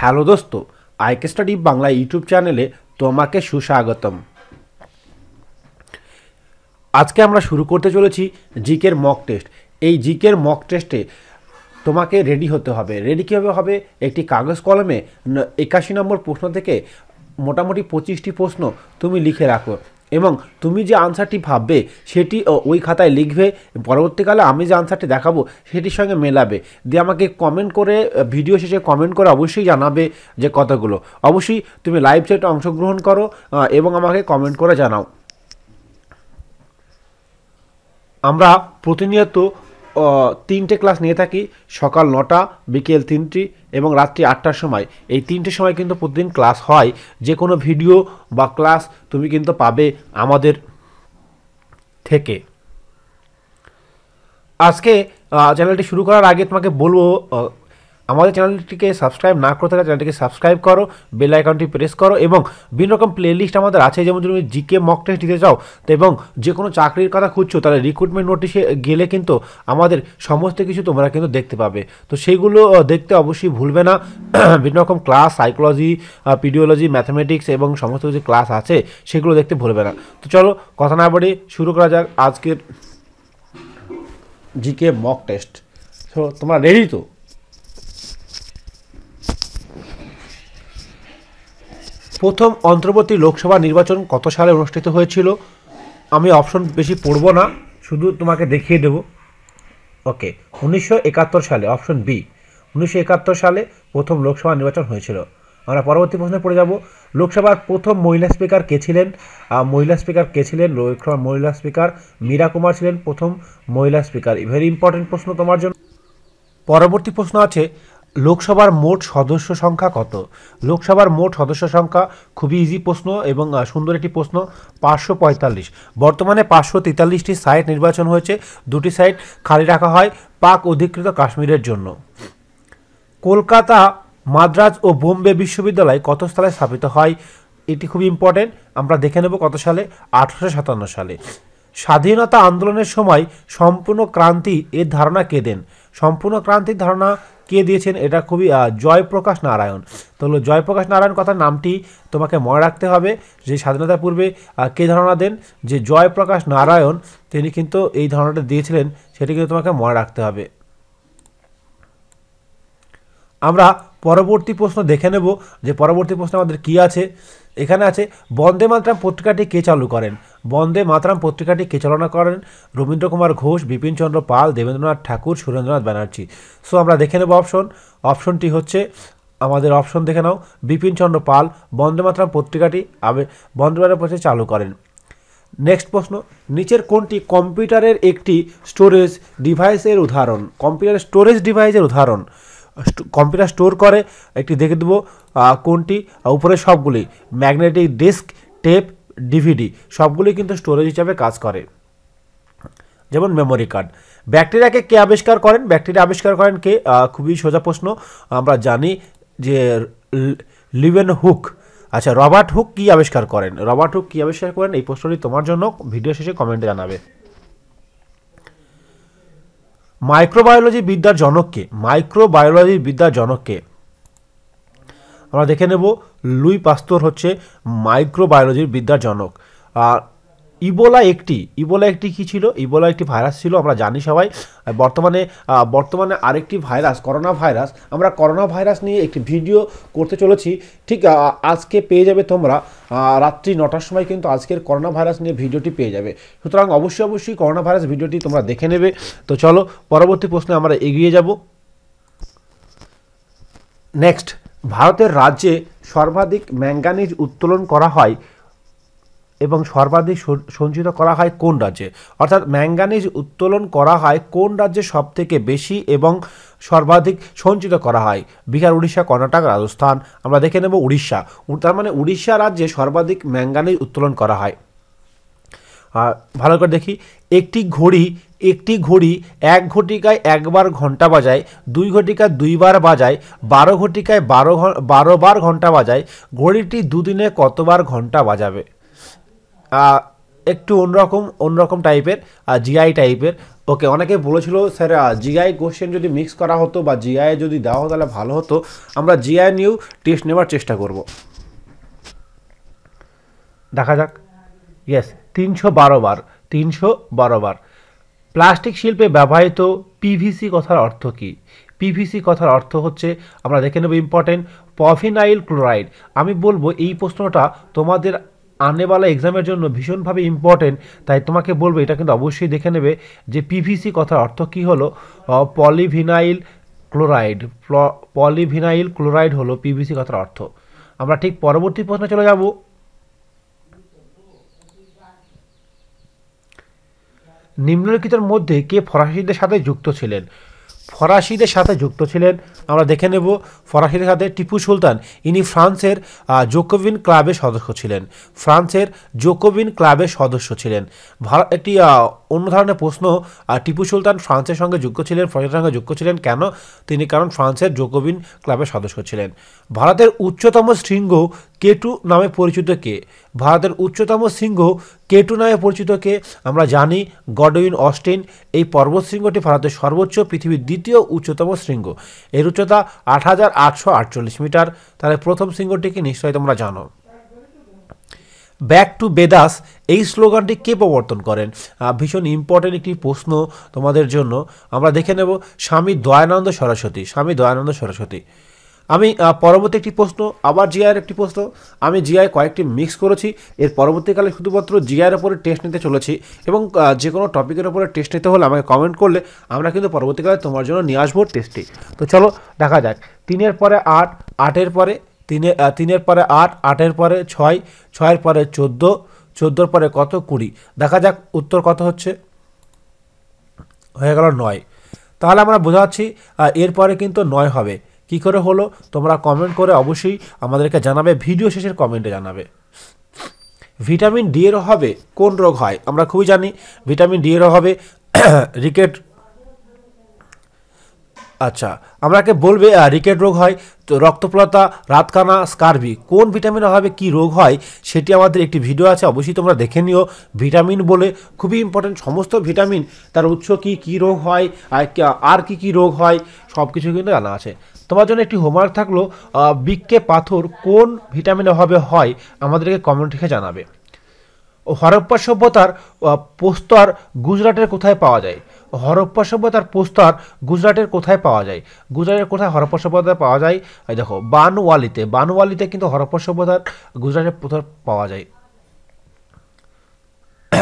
hello দোস্ত IK study Bangla YouTube চ্যানেলে তোমাকে সুস্বাগতম আজকে আমরা শুরু করতে চলেছি জিকের মক টেস্ট এই জিকের মক টেস্টে তোমাকে রেডি হতে হবে রেডি কীভাবে হবে একটি কাগজ কলমে একাশি নম্বর প্রশ্ন থেকে মোটামুটি পঁচিশটি প্রশ্ন তুমি লিখে রাখো এবং তুমি যে আনসারটি ভাববে সেটি ওই খাতায় লিখবে পরবর্তীকালে আমি যে আনসারটি দেখাবো সেটির সঙ্গে মেলাবে দিয়ে আমাকে কমেন্ট করে ভিডিও শেষে কমেন্ট করে অবশ্যই জানাবে যে কথাগুলো অবশ্যই তুমি লাইভ চ্যাটে অংশগ্রহণ করো এবং আমাকে কমেন্ট করে জানাও আমরা প্রতিনিয়ত তিনটে ক্লাস নিয়ে থাকি সকাল নটা বিকেল তিনটি এবং রাত্রি আটটার সময় এই তিনটে সময় কিন্তু প্রতিদিন ক্লাস হয় যে কোনো ভিডিও বা ক্লাস তুমি কিন্তু পাবে আমাদের থেকে আজকে চ্যানেলটি শুরু করার আগে তোমাকে বলবো আমাদের চ্যানেলটিকে সাবস্ক্রাইব না করে থাকলে চ্যানেলটিকে সাবস্ক্রাইব করো বেল আইকনটি প্রেস করো এবং বিভিন্ন রকম প্লেলিস্ট আমাদের আছে যেমন তুমি জিকে মক টেস্ট দিতে চাও তো এবং যে কোনো চাকরির কথা খুঁজছো তাহলে রিক্রুটমেন্ট নোটিশে গেলে কিন্তু আমাদের সমস্ত কিছু তোমরা কিন্তু দেখতে পাবে তো সেগুলো দেখতে অবশ্যই ভুলবে না বিভিন্ন রকম ক্লাস সাইকোলজি পিডিওলজি ম্যাথামেটিক্স এবং সমস্ত কিছু ক্লাস আছে সেগুলো দেখতে ভুলবে না তো চলো কথা না বাড়ি শুরু করা যাক আজকের জিকে মক টেস্ট তো তোমরা রেডি তো প্রথম অন্তর্বর্তী লোকসভা নির্বাচন কত সালে অনুষ্ঠিত হয়েছিল আমি অপশন বেশি পড়ব না শুধু তোমাকে দেখিয়ে দেব ওকে উনিশশো সালে অপশন বি উনিশশো সালে প্রথম লোকসভা নির্বাচন হয়েছিল আমরা পরবর্তী প্রশ্নে পড়ে যাব লোকসভার প্রথম মহিলা স্পিকার কে ছিলেন মহিলা স্পিকার কে ছিলেন লোকসভার মহিলা স্পিকার মীরা কুমার ছিলেন প্রথম মহিলা স্পিকার ভেরি ইম্পর্টেন্ট প্রশ্ন তোমার জন্য পরবর্তী প্রশ্ন আছে লোকসভার মোট সদস্য সংখ্যা কত লোকসভার মোট সদস্য সংখ্যা খুবই ইজি প্রশ্ন এবং সুন্দর একটি প্রশ্ন পাঁচশো পঁয়তাল্লিশ বর্তমানে পাঁচশো তেতাল্লিশটি সাইট নির্বাচন হয়েছে দুটি সাইট খালি রাখা হয় পাক অধিকৃত কাশ্মীরের জন্য কলকাতা মাদ্রাজ ও বোম্বে বিশ্ববিদ্যালয় কত স্থানে স্থাপিত হয় এটি খুব ইম্পর্টেন্ট আমরা দেখে নেব কত সালে আঠারোশো সাতান্ন সালে স্বাধীনতা আন্দোলনের সময় সম্পূর্ণ ক্রান্তি এর ধারণা কে দেন সম্পূর্ণ ক্রান্তির ধারণা কে দিয়েছেন এটা খুবই জয়প্রকাশ নারায়ণ তো হলো জয়প্রকাশ নারায়ণ কথার নামটি তোমাকে মনে রাখতে হবে যে স্বাধীনতার পূর্বে কে ধারণা দেন যে জয়প্রকাশ নারায়ণ তিনি কিন্তু এই ধারণাটা দিয়েছিলেন সেটি কিন্তু তোমাকে মনে রাখতে হবে আমরা পরবর্তী প্রশ্ন দেখে নেব যে পরবর্তী প্রশ্ন আমাদের কি আছে এখানে আছে বন্দে মাতরাম পত্রিকাটি কে চালু করেন বন্দে মাতরাম পত্রিকাটি কে চালনা করেন রবীন্দ্র কুমার ঘোষ বিপিনচন্দ্র পাল দেবেন্দ্রনাথ ঠাকুর সুরেন্দ্রনাথ ব্যানার্জি সো আমরা দেখে নেব অপশন অপশনটি হচ্ছে আমাদের অপশন দেখে নাও বিপিনচন্দ্র পাল বন্দে মাতরাম পত্রিকাটি আবে বন্দে মাতরাম পত্রিকা চালু করেন নেক্সট প্রশ্ন নিচের কোনটি কম্পিউটারের একটি স্টোরেজ ডিভাইসের উদাহরণ কম্পিউটারের স্টোরেজ ডিভাইসের উদাহরণ কম্পিউটার স্টোর করে একটি দেখে দেবো কোনটি উপরে সবগুলি ম্যাগনেটিক ডিস্ক টেপ ডিভিডি সবগুলি কিন্তু স্টোরেজ হিসাবে কাজ করে যেমন মেমোরি কার্ড ব্যাকটেরিয়াকে কে আবিষ্কার করেন ব্যাকটেরিয়া আবিষ্কার করেন কে খুবই সোজা প্রশ্ন আমরা জানি যে লিভেন হুক আচ্ছা রবার্ট হুক কি আবিষ্কার করেন রবার্ট হুক কি আবিষ্কার করেন এই প্রশ্নটি তোমার জন্য ভিডিও শেষে কমেন্টে জানাবে মাইক্রোবায়োলজি বিদ্যার জনককে মাইক্রোবায়োলজি বিদ্যার জনককে আমরা দেখে নেব লুই পাস্তর হচ্ছে মাইক্রোবায়োলজির বিদ্যার জনক আর ইবোলা একটি ইবোলা একটি কী ছিল ইবোলা একটি ভাইরাস ছিল আমরা জানি সবাই বর্তমানে বর্তমানে আরেকটি ভাইরাস করোনা ভাইরাস আমরা করোনা ভাইরাস নিয়ে একটি ভিডিও করতে চলেছি ঠিক আজকে পেয়ে যাবে তোমরা রাত্রি নটার সময় কিন্তু আজকের করোনা ভাইরাস নিয়ে ভিডিওটি পেয়ে যাবে সুতরাং অবশ্যই অবশ্যই করোনা ভাইরাস ভিডিওটি তোমরা দেখে নেবে তো চলো পরবর্তী প্রশ্নে আমরা এগিয়ে যাব নেক্সট ভারতের রাজ্যে সর্বাধিক ম্যাঙ্গানিজ উত্তোলন করা হয় এবং সর্বাধিক সঞ্চিত করা হয় কোন রাজ্যে অর্থাৎ ম্যাঙ্গানিজ উত্তোলন করা হয় কোন রাজ্যে সবথেকে বেশি এবং সর্বাধিক সঞ্চিত করা হয় বিহার উড়িষ্যা কর্ণাটক রাজস্থান আমরা দেখে নেব উড়িষ্যা তার মানে উড়িষ্যা রাজ্যে সর্বাধিক ম্যাঙ্গানিজ উত্তোলন করা হয় ভালো করে দেখি একটি ঘড়ি একটি ঘড়ি এক ঘটিকায় একবার ঘন্টা বাজায় দুই ঘটিকায় দুইবার বাজায় বারো ঘটিকায় বারো বারো বার ঘন্টা বাজায় ঘড়িটি দুদিনে কতবার ঘন্টা বাজাবে একটু অন্যরকম অন্যরকম টাইপের জিআই টাইপের ওকে অনেকে বলেছিল স্যার জিআই কোশ্চেন যদি মিক্স করা হতো বা জিআই যদি দেওয়া হতো তাহলে ভালো হতো আমরা জিআই নিয়েও টেস্ট নেওয়ার চেষ্টা করব দেখা যাক ইয়েস তিনশো বারো বার তিনশো বারো বার প্লাস্টিক শিল্পে ব্যবহৃত পিভিসি কথার অর্থ কী পিভিসি কথার অর্থ হচ্ছে আমরা দেখে নেব ইম্পর্টেন্ট পফিনাইল ক্লোরাইড আমি বলবো এই প্রশ্নটা তোমাদের আনেওয়ালা এক্সামের জন্য ভীষণভাবে ইম্পর্টেন্ট তাই তোমাকে বলবো এটা কিন্তু অবশ্যই দেখে নেবে যে পিভিসি কথার অর্থ কী হলো পলিভিনাইল ক্লোরাইড পলিভিনাইল ক্লোরাইড হলো পিভিসি কথার অর্থ আমরা ঠিক পরবর্তী প্রশ্নে চলে যাব নিম্নলিখিতের মধ্যে কে ফরাসিদের সাথে যুক্ত ছিলেন ফরাসিদের সাথে যুক্ত ছিলেন আমরা দেখে নেব ফরাসিদের সাথে টিপু সুলতান ইনি ফ্রান্সের জোকোবিন ক্লাবের সদস্য ছিলেন ফ্রান্সের জোকোবিন ক্লাবের সদস্য ছিলেন ভারত একটি অন্য ধরনের প্রশ্ন টিপু সুলতান ফ্রান্সের সঙ্গে যুক্ত ছিলেন ফরাসির সঙ্গে যুক্ত ছিলেন কেন তিনি কারণ ফ্রান্সের জোকোবিন ক্লাবের সদস্য ছিলেন ভারতের উচ্চতম শৃঙ্গ কেটু নামে পরিচিত কে ভারতের উচ্চতম শৃঙ্গ কেটু নামে পরিচিতকে আমরা জানি গডউইন অস্টিন এই পর্বত শৃঙ্গটি ভারতের সর্বোচ্চ পৃথিবীর দ্বিতীয় উচ্চতম শৃঙ্গ এর উচ্চতা আট হাজার আটশো আটচল্লিশ মিটার তাহলে প্রথম শৃঙ্গটিকে নিশ্চয়ই তোমরা জানো ব্যাক টু বেদাস এই স্লোগানটি কে প্রবর্তন করেন ভীষণ ইম্পর্টেন্ট একটি প্রশ্ন তোমাদের জন্য আমরা দেখে নেব স্বামী দয়ানন্দ সরস্বতী স্বামী দয়ানন্দ সরস্বতী আমি পরবর্তী একটি প্রশ্ন আবার জিআইয়ের একটি প্রশ্ন আমি জিআই কয়েকটি মিক্স করেছি এর পরবর্তীকালে শুধুমাত্র জিআইয়ের ওপরে টেস্ট নিতে চলেছি এবং যে কোনো টপিকের ওপরে টেস্ট নিতে হলে আমাকে কমেন্ট করলে আমরা কিন্তু পরবর্তীকালে তোমার জন্য নিয়ে আসবো টেস্টটি তো চলো দেখা যাক তিনের পরে আট আটের পরে তিনে তিনের পরে আট আটের পরে ছয় ছয়ের পরে চোদ্দো চোদ্দোর পরে কত কুড়ি দেখা যাক উত্তর কত হচ্ছে হয়ে গেল নয় তাহলে আমরা বোঝাচ্ছি এরপরে কিন্তু নয় হবে কি করে হলো তোমরা কমেন্ট করে অবশ্যই আমাদেরকে জানাবে ভিডিও শেষের কমেন্টে জানাবে ভিটামিন ডি এর অভাবে কোন রোগ হয় আমরা খুবই জানি ভিটামিন ডি এর অভাবে রিকেট আচ্ছা আমাকে বলবে রিকেট রোগ হয় তো রক্তপ্লতা রাতকানা স্কারবি কোন ভিটামিন অভাবে কি রোগ হয় সেটি আমাদের একটি ভিডিও আছে অবশ্যই তোমরা দেখে নিও ভিটামিন বলে খুবই ইম্পর্টেন্ট সমস্ত ভিটামিন তার উৎস কি কি রোগ হয় আর কি কি রোগ হয় সব কিছু কিন্তু জানা আছে তোমার জন্য একটি হোমওয়ার্ক থাকলো বিক্ষে পাথর কোন ভিটামিন অভাবে হয় আমাদেরকে কমেন্ট লিখে জানাবে হরপ্পা সভ্যতার পোস্তর গুজরাটের কোথায় পাওয়া যায় হরপ্পা সভ্যতার প্রস্তর গুজরাটের কোথায় পাওয়া যায় গুজরাটের কোথায় হরপ্পা সভ্যতা পাওয়া যায় দেখো বানওয়ালিতে বানওয়ালিতে কিন্তু হরপ্পা সভ্যতার গুজরাটের প্রস্তর পাওয়া যায়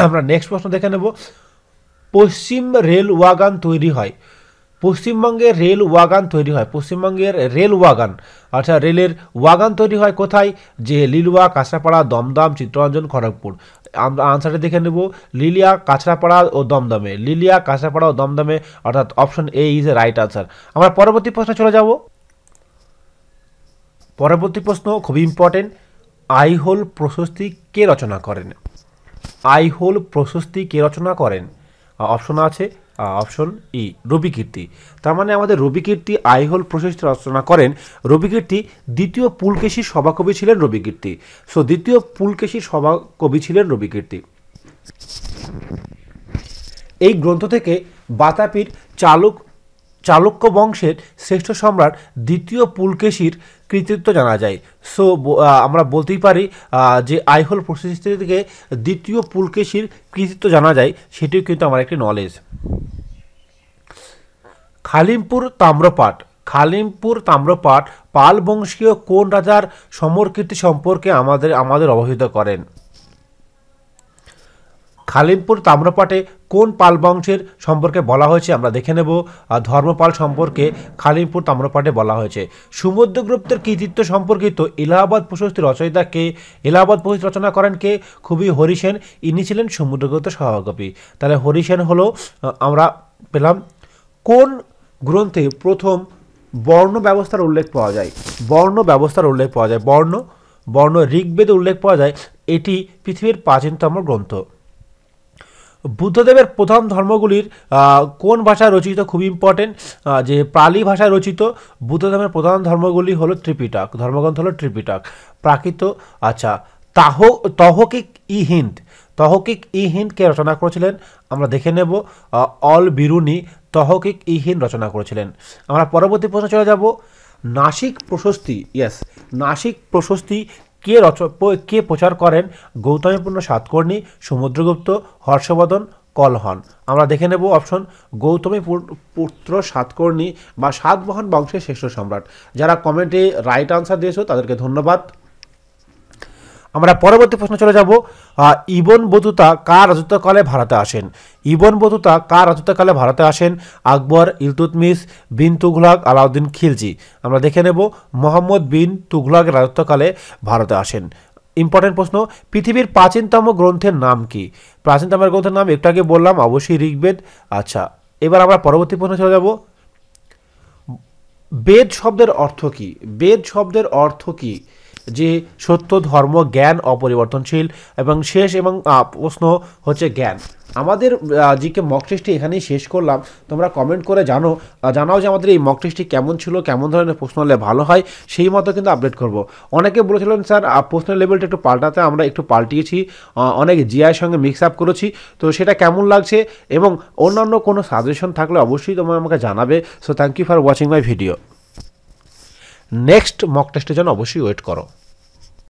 আমরা নেক্সট প্রশ্ন দেখে নেব পশ্চিম রেল ওয়াগান তৈরি হয় পশ্চিমবঙ্গে রেল ওয়াগান তৈরি হয় পশ্চিমবঙ্গের রেল ওয়াগান অর্থাৎ আচ্ছা, রেলের ওয়াগান তৈরি হয় কোথায় যে লিলুয়া কাঁচরাপাড়া দমদম চিত্তরঞ্জন খড়গপুর আমরা আনসারটা দেখে নেব লিলিয়া কাছড়াপাড়া ও দমদমে লিলিয়া কাছড়াপাড়া ও দমদমে অর্থাৎ option A is A right answer আমরা পরবর্তী প্রশ্নে চলে যাব পরবর্তী প্রশ্ন খুবই ইম্পর্টেন্ট আইহোল প্রশস্তি কে রচনা করেন আইহোল প্রশস্তি কে রচনা করেন অপশন আছে অপশন ই রবি কীর্তি তার মানে আমাদের রবি কীর্তি আইহোল প্রশস্তি রচনা করেন রবি কীর্তি দ্বিতীয় পুলকেশীর সভাকবি ছিলেন রবি কীর্তি সো দ্বিতীয় পুলকেশীর সভাকবি ছিলেন রবি কীর্তি এই গ্রন্থ থেকে বাতাপির চালুক চালুক্য বংশের শ্রেষ্ঠ সম্রাট দ্বিতীয় পুলকেশির কৃতিত্ব জানা যায় সো আমরা বলতেই পারি যে আইহোল প্রশস্তি থেকে দ্বিতীয় পুলকেশির কৃতিত্ব জানা যায় সেটিও কিন্তু আমার একটি নলেজ খালিমপুর তাম্রপাট খালিমপুর তাম্রপাট পাল বংশীয় কোন রাজার সমরকীর্তি সম্পর্কে আমাদের আমাদের অবহিত করেন কালিমপুর তাম্রপাটে কোন পাল বংশের সম্পর্কে বলা হয়েছে আমরা দেখে নেব ধর্মপাল সম্পর্কে খালিমপুর তাম্রপাটে বলা হয়েছে সমুদ্রগুপ্তের কৃতিত্ব সম্পর্কিত এলাহাবাদ প্রশস্তি রচয়িতা কে এলাহাবাদ প্রশস্তি রচনা করেন কে খুবই হরিসেন ইনি ছিলেন সমুদ্রগুপ্তের সহকপি তাহলে হরিসেন হলো আমরা পেলাম কোন গ্রন্থে প্রথম বর্ণ ব্যবস্থার উল্লেখ পাওয়া যায় বর্ণ ব্যবস্থার উল্লেখ পাওয়া যায় বর্ণ বর্ণ ঋগ্বেদ উল্লেখ পাওয়া যায় এটি পৃথিবীর প্রাচীনতম গ্রন্থ বুদ্ধদেবের প্রধান ধর্মগুলির কোন ভাষায় রচিত খুব ইম্পর্টেন্ট যে পালি ভাষায় রচিত বুদ্ধদেবের প্রধান ধর্মগুলি হলো ত্রিপিটক ধর্মগ্রন্থ হলো ত্রিপিটক প্রাকৃত আচ্ছা তাহ তহকিক ই হিন্দ তহকিক ই হিন্দকে রচনা করেছিলেন আমরা দেখে নেব অল বিরুনি তহকিক ই হিন্দ রচনা করেছিলেন আমরা পরবর্তী প্রশ্নে চলে যাব নাসিক প্রশস্তি ইয়েস নাসিক প্রশস্তি কে রচ কে প্রচার করেন গৌতমীপূর্ণ সাতকর্ণী সমুদ্রগুপ্ত হর্ষবর্ধন কলহন আমরা দেখে নেব অপশন গৌতমী পুত্র সাতকর্ণী বা সাতবহন বংশের শ্রেষ্ঠ সম্রাট যারা কমেন্টে রাইট আনসার দিয়েছ তাদেরকে ধন্যবাদ আমরা পরবর্তী প্রশ্ন চলে যাব ইবন বতুতা কার রাজত্বকালে ভারতে আসেন ইবন বতুতা কার রাজত্বকালে ভারতে আসেন আকবর ইলতুতমিস বিন তুঘলাক আলাউদ্দিন খিলজি আমরা দেখে নেব মোহাম্মদ বিন তুঘলাক রাজত্বকালে ভারতে আসেন ইম্পর্টেন্ট প্রশ্ন পৃথিবীর প্রাচীনতম গ্রন্থের নাম কি প্রাচীনতম গ্রন্থের নাম একটু আগে বললাম অবশ্যই ঋগ্বেদ আচ্ছা এবার আমরা পরবর্তী প্রশ্নে চলে যাব বেদ শব্দের অর্থ কি বেদ শব্দের অর্থ কী যে সত্য ধর্ম জ্ঞান অপরিবর্তনশীল এবং শেষ এবং প্রশ্ন হচ্ছে জ্ঞান আমাদের জিকে মক টেস্টটি এখানেই শেষ করলাম তোমরা কমেন্ট করে জানো জানাও যে আমাদের এই মক টেস্টটি কেমন ছিল কেমন ধরনের প্রশ্ন হলে ভালো হয় সেই মতো কিন্তু আপডেট করব অনেকে বলেছিলেন স্যার প্রশ্নের লেভেলটা একটু পাল্টাতে আমরা একটু পাল্টিয়েছি অনেক জিআইয়ের সঙ্গে মিক্স আপ করেছি তো সেটা কেমন লাগছে এবং অন্যান্য কোনো সাজেশন থাকলে অবশ্যই তোমরা আমাকে জানাবে so thank you for watching my video next mock টেস্টের জন্য অবশ্যই ওয়েট করো